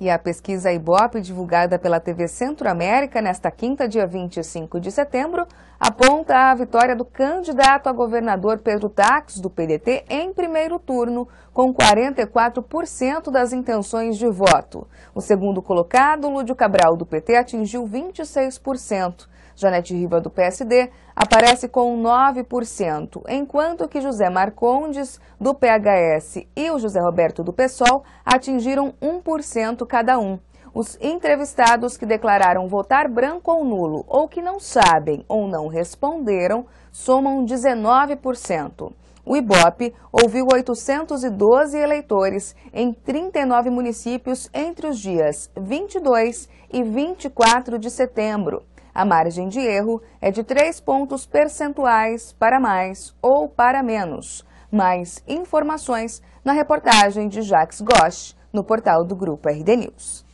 E a pesquisa Ibope, divulgada pela TV Centro-América nesta quinta, dia 25 de setembro, aponta a vitória do candidato a governador Pedro Tax, do PDT, em primeiro turno, com 44% das intenções de voto. O segundo colocado, Lúdio Cabral, do PT, atingiu 26%. Janete Riva, do PSD, aparece com 9%, enquanto que José Marcondes, do PHS, e o José Roberto, do PSOL, atingiram 1% cada um. Os entrevistados que declararam votar branco ou nulo, ou que não sabem ou não responderam, somam 19%. O IBOP ouviu 812 eleitores em 39 municípios entre os dias 22 e 24 de setembro. A margem de erro é de 3 pontos percentuais para mais ou para menos. Mais informações na reportagem de Jacques Gosch, no portal do Grupo RD News.